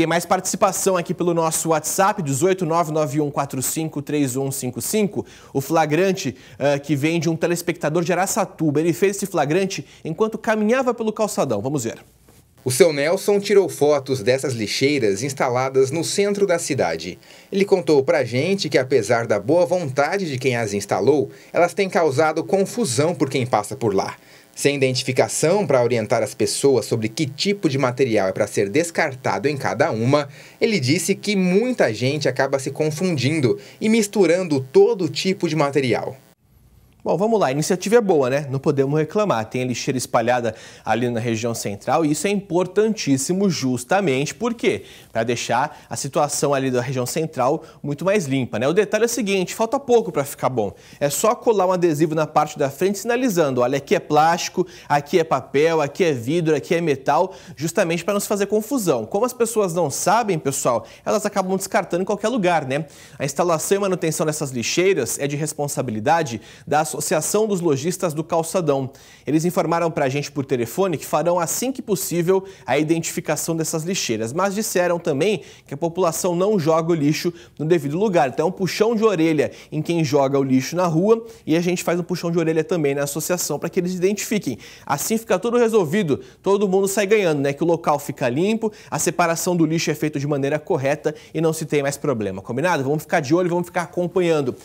Tem mais participação aqui pelo nosso WhatsApp, 18991453155. O flagrante uh, que vem de um telespectador de Araçatuba. Ele fez esse flagrante enquanto caminhava pelo calçadão. Vamos ver. O seu Nelson tirou fotos dessas lixeiras instaladas no centro da cidade. Ele contou pra gente que, apesar da boa vontade de quem as instalou, elas têm causado confusão por quem passa por lá sem identificação para orientar as pessoas sobre que tipo de material é para ser descartado em cada uma, ele disse que muita gente acaba se confundindo e misturando todo tipo de material. Bom, vamos lá, a iniciativa é boa, né? Não podemos reclamar. Tem lixeira espalhada ali na região central e isso é importantíssimo justamente porque para deixar a situação ali da região central muito mais limpa, né? O detalhe é o seguinte, falta pouco para ficar bom. É só colar um adesivo na parte da frente sinalizando, olha, aqui é plástico, aqui é papel, aqui é vidro, aqui é metal, justamente para não se fazer confusão. Como as pessoas não sabem, pessoal, elas acabam descartando em qualquer lugar, né? A instalação e manutenção dessas lixeiras é de responsabilidade das Associação dos Lojistas do Calçadão. Eles informaram para a gente por telefone que farão assim que possível a identificação dessas lixeiras, mas disseram também que a população não joga o lixo no devido lugar. Então é um puxão de orelha em quem joga o lixo na rua e a gente faz um puxão de orelha também na associação para que eles identifiquem. Assim fica tudo resolvido, todo mundo sai ganhando, né? Que o local fica limpo, a separação do lixo é feita de maneira correta e não se tem mais problema, combinado? Vamos ficar de olho, vamos ficar acompanhando.